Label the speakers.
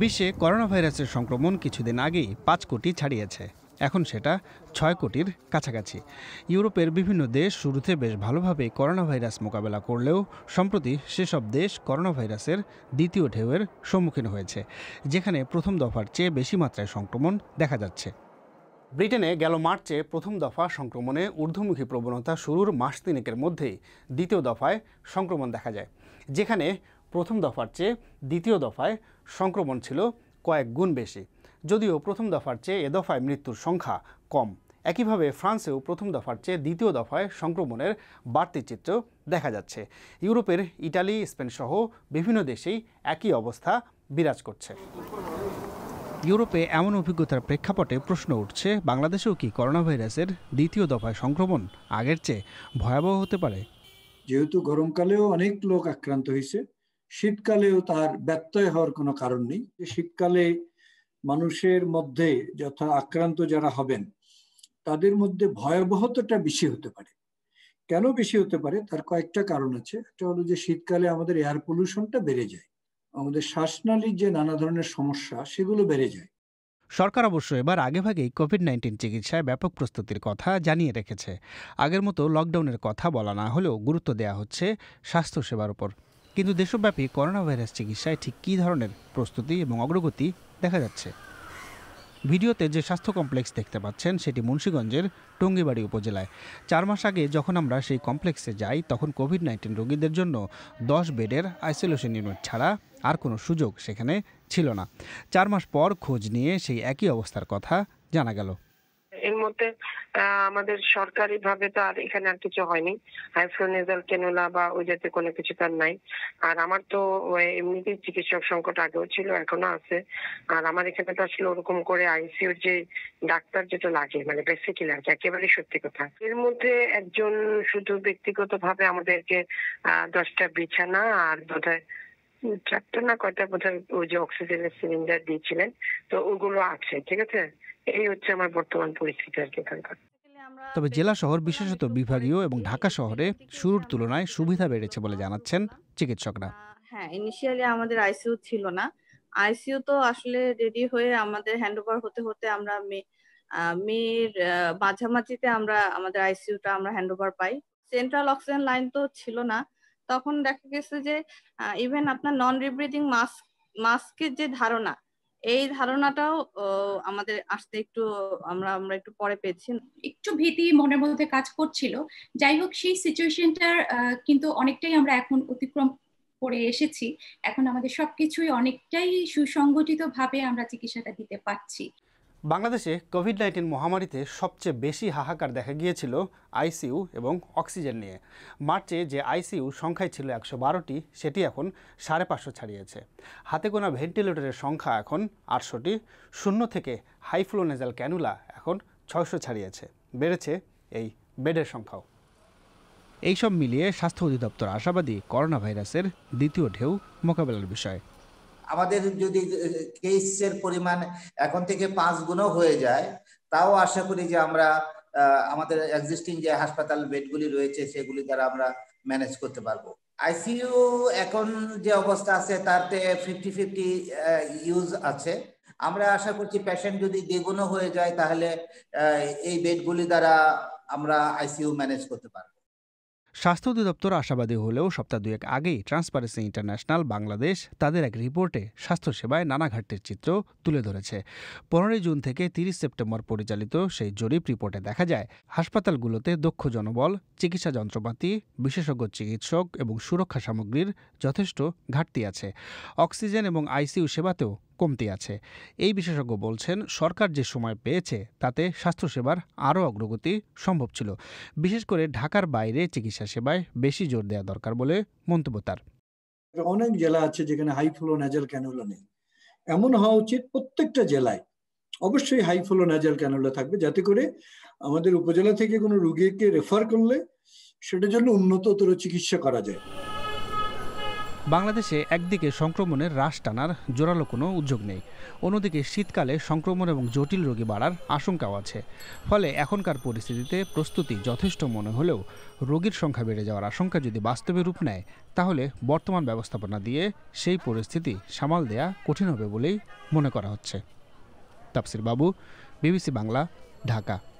Speaker 1: বিশ্বে করোনা ভাইরাসের সংক্রমণ কিছুদিন আগেই পাঁচ কোটি ছাড়িয়েছে এখন সেটা ছয় কোটির কাছাকাছি ইউরোপের বিভিন্ন দেশ শুরুতে বেশ ভালোভাবে করোনা ভাইরাস মোকাবেলা করলেও সম্প্রতি সেসব দেশ করোনা ভাইরাসের দ্বিতীয় ঢেউয়ের সম্মুখীন হয়েছে যেখানে প্রথম দফার চেয়ে বেশি মাত্রায় সংক্রমণ দেখা যাচ্ছে ব্রিটেনে গেল মার্চে প্রথম দফা সংক্রমণে ঊর্ধ্বমুখী প্রবণতা শুরুর মাস তিনেকের মধ্যেই দ্বিতীয় দফায় সংক্রমণ দেখা যায় যেখানে প্রথম দফার চেয়ে দ্বিতীয় দফায় সংক্রমণ ছিল কয়েক গুণ বেশি যদিও প্রথম দফার চেয়ে এ দফায় মৃত্যুর সংখ্যা কম একইভাবে ফ্রান্সেও প্রথম দফার চেয়ে দ্বিতীয় দফায় সংক্রমণের বাড়তি চিত্র দেখা যাচ্ছে ইউরোপের ইটালি স্পেন সহ বিভিন্ন দেশেই একই অবস্থা বিরাজ করছে ইউরোপে এমন অভিজ্ঞতার প্রেক্ষাপটে প্রশ্ন উঠছে বাংলাদেশেও কি করোনা ভাইরাসের দ্বিতীয় দফায় সংক্রমণ আগের চেয়ে ভয়াবহ হতে পারে
Speaker 2: যেহেতু গরমকালেও অনেক লোক আক্রান্ত হয়েছে শীতকালেও তার ব্যত্যয় হওয়ার কোনো কারণ নেই শীতকালে মানুষের মধ্যে যথা আক্রান্ত যারা হবেন তাদের মধ্যে ভয়াবহতাটা বেশি হতে পারে কেন বেশি হতে পারে তার কয়েকটা কারণ আছে একটা হলো যে শীতকালে আমাদের এয়ার পলিউশনটা বেড়ে যায় আমাদের শ্বাসনালীর যে নানা ধরনের সমস্যা সেগুলো বেড়ে যায়
Speaker 1: সরকার অবশ্য এবার আগেভাগেই কোভিড নাইন্টিন চিকিৎসায় ব্যাপক প্রস্তুতির কথা জানিয়ে রেখেছে আগের মতো লকডাউনের কথা বলা না হলেও গুরুত্ব দেওয়া হচ্ছে স্বাস্থ্যসেবার উপর কিন্তু দেশব্যাপী করোনা ভাইরাস চিকিৎসায় ঠিক কী ধরনের প্রস্তুতি এবং অগ্রগতি দেখা যাচ্ছে ভিডিওতে যে স্বাস্থ্য কমপ্লেক্স দেখতে পাচ্ছেন সেটি মুন্সীগঞ্জের টঙ্গিবাড়ি উপজেলায় চার মাস আগে যখন আমরা সেই কমপ্লেক্সে যাই তখন কোভিড নাইন্টিন রোগীদের জন্য দশ বেডের আইসোলেশন ইউনিট ছাড়া আর কোনো সুযোগ সেখানে ছিল না চার মাস পর খোঁজ নিয়ে সেই একই অবস্থার কথা জানা গেল
Speaker 2: মধ্যে আমাদের সরকারি ভাবে তো আর এখানে আর কিছু হয়নি হাইফ্রোনেজাল কেনুলা বা ওই জাতীয় কোনো কিছু তার নাই আর আমার তো এমনিতেই চিকিৎসক সংকট আগেও ছিল এখনো আছে আর আমার এখানে তো আসলে ওরকম করে আইসিউর যে ডাক্তার যেটা লাগে মানে বেসিক্যালি আর কি একেবারে সত্যি কথা এর মধ্যে একজন শুধু ব্যক্তিগত ভাবে আমাদেরকে দশটা বিছানা আর বোধহয় চারটা না কয়টা বোধহয় ওই যে অক্সিজেনের সিলিন্ডার দিয়েছিলেন তো ওগুলো আছে ঠিক আছে এই হচ্ছে আমার বর্তমান পরিস্থিতি আর কি এখানকার
Speaker 1: তবে জেলা শহর বিশেষত বিভাগীয় এবং ঢাকা শহরে শুরুর তুলনায় সুবিধা বেড়েছে বলে জানাচ্ছেন চিকিৎসকরা
Speaker 2: হ্যাঁ ইনিশিয়ালি আমাদের আইসিইউ ছিল না আইসিইউ তো আসলে রেডি হয়ে আমাদের হ্যান্ডওভার হতে হতে আমরা মে মেয়ের মাঝামাঝিতে আমরা আমাদের আইসিইউটা আমরা হ্যান্ডওভার পাই সেন্ট্রাল অক্সিজেন লাইন তো ছিল না তখন দেখা গেছে যে ইভেন আপনার নন রিব্রিদিং মাস্ক মাস্কের যে ধারণা এই ধারণাটাও আমাদের আসতে একটু আমরা আমরা একটু পরে পেয়েছি একটু ভীতি মনের মধ্যে কাজ করছিল যাই হোক সেই সিচুয়েশনটার কিন্তু অনেকটাই আমরা এখন অতিক্রম করে এসেছি এখন আমাদের সবকিছুই অনেকটাই সুসংগঠিত ভাবে আমরা চিকিৎসাটা দিতে পারছি
Speaker 1: বাংলাদেশে কোভিড নাইন্টিন মহামারীতে সবচেয়ে বেশি হাহাকার দেখা গিয়েছিল আইসিইউ এবং অক্সিজেন নিয়ে মার্চে যে আইসিইউ সংখ্যায় ছিল একশো বারোটি সেটি এখন সাড়ে পাঁচশো ছাড়িয়েছে হাতে গোনা ভেন্টিলেটরের সংখ্যা এখন আটশোটি শূন্য থেকে হাইফ্লোনেজাল ক্যানুলা এখন ছয়শো ছাড়িয়েছে বেড়েছে এই বেডের সংখ্যাও এইসব মিলিয়ে স্বাস্থ্য অধিদপ্তর আশাবাদী করোনা ভাইরাসের দ্বিতীয় ঢেউ মোকাবেলার বিষয় আমাদের যদি কেসের পরিমাণ এখন থেকে পাঁচ গুণও হয়ে যায় তাও আশা করি যে আমরা আমাদের এক্সিস্টিং যে হাসপাতাল বেডগুলি রয়েছে সেগুলি দ্বারা আমরা ম্যানেজ করতে পারবো আইসিইউ এখন যে অবস্থা আছে তাতে ফিফটি ফিফটি ইউজ আছে আমরা আশা করছি পেশেন্ট যদি দ্বিগুণ হয়ে যায় তাহলে এই বেডগুলি দ্বারা আমরা আইসিইউ ম্যানেজ করতে পারবো স্বাস্থ্য অধিদপ্তর আশাবাদী হলেও সপ্তাহ দুয়েক আগেই ট্রান্সপারেন্সি ইন্টারন্যাশনাল বাংলাদেশ তাদের এক রিপোর্টে স্বাস্থ্যসেবায় নানা ঘাটতির চিত্র তুলে ধরেছে পনেরোই জুন থেকে তিরিশ সেপ্টেম্বর পরিচালিত সেই জরিপ রিপোর্টে দেখা যায় হাসপাতালগুলোতে দক্ষ জনবল চিকিৎসা যন্ত্রপাতি বিশেষজ্ঞ চিকিৎসক এবং সুরক্ষা সামগ্রীর যথেষ্ট ঘাটতি আছে অক্সিজেন এবং আইসিইউ সেবাতেও কমতি আছে এই বিশেষজ্ঞ বলছেন সরকার যে সময় পেয়েছে তাতে স্বাস্থ্যসেবার আরও অগ্রগতি সম্ভব ছিল বিশেষ করে ঢাকার বাইরে চিকিৎসা সেবায় বেশি জোর দেওয়া দরকার বলে মন্তব্য তার
Speaker 2: অনেক জেলা আছে যেখানে হাই ফ্লো ন্যাজাল ক্যানুলা নেই এমন হওয়া উচিত প্রত্যেকটা জেলায় অবশ্যই হাই ফ্লো ন্যাজাল ক্যানুলা থাকবে যাতে করে আমাদের উপজেলা থেকে কোনো রুগীকে রেফার করলে সেটার জন্য উন্নততর চিকিৎসা করা যায়
Speaker 1: বাংলাদেশে একদিকে সংক্রমণের হ্রাস টানার জোরালো কোনো উদ্যোগ নেই অন্যদিকে শীতকালে সংক্রমণ এবং জটিল রোগী বাড়ার আশঙ্কাও আছে ফলে এখনকার পরিস্থিতিতে প্রস্তুতি যথেষ্ট মনে হলেও রোগীর সংখ্যা বেড়ে যাওয়ার আশঙ্কা যদি বাস্তবে রূপ নেয় তাহলে বর্তমান ব্যবস্থাপনা দিয়ে সেই পরিস্থিতি সামাল দেয়া কঠিন হবে বলেই মনে করা হচ্ছে তাপসির বাবু বিবিসি বাংলা ঢাকা